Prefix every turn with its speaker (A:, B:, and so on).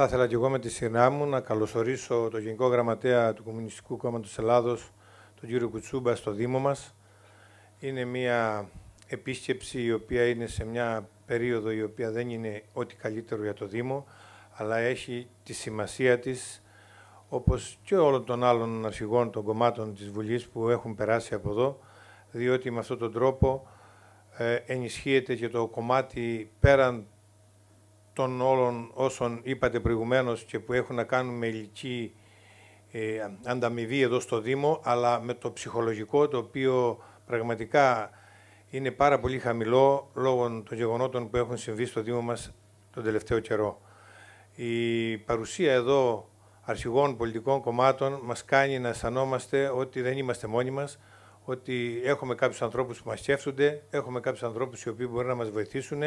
A: Θα ήθελα και εγώ με τη σειρά μου να καλωσορίσω τον Γενικό Γραμματέα του Κομμουνιστικού Κόμματος Ελλάδος, τον κύριο Κουτσούμπα, στο Δήμο μας. Είναι μια επίσκεψη η οποία είναι σε μια περίοδο η οποία δεν είναι ό,τι καλύτερο για το Δήμο, αλλά έχει τη σημασία της, όπως και όλων των άλλων αρχηγών των κομμάτων της Βουλής που έχουν περάσει από εδώ, διότι με αυτόν τον τρόπο ε, ενισχύεται και το κομμάτι πέραν των όλων όσων είπατε προηγουμένως και που έχουν να κάνουν με ηλική ε, ανταμοιβή εδώ στο Δήμο, αλλά με το ψυχολογικό το οποίο πραγματικά είναι πάρα πολύ χαμηλό λόγω των γεγονότων που έχουν συμβεί στο Δήμο μας τον τελευταίο καιρό. Η παρουσία εδώ αρχηγών πολιτικών κομμάτων μας κάνει να αισθανόμαστε ότι δεν είμαστε μόνοι μας, ότι έχουμε κάποιους ανθρώπους που μας σκέφτονται, έχουμε κάποιους ανθρώπους οι οποίοι μπορεί να μας βοηθήσουν,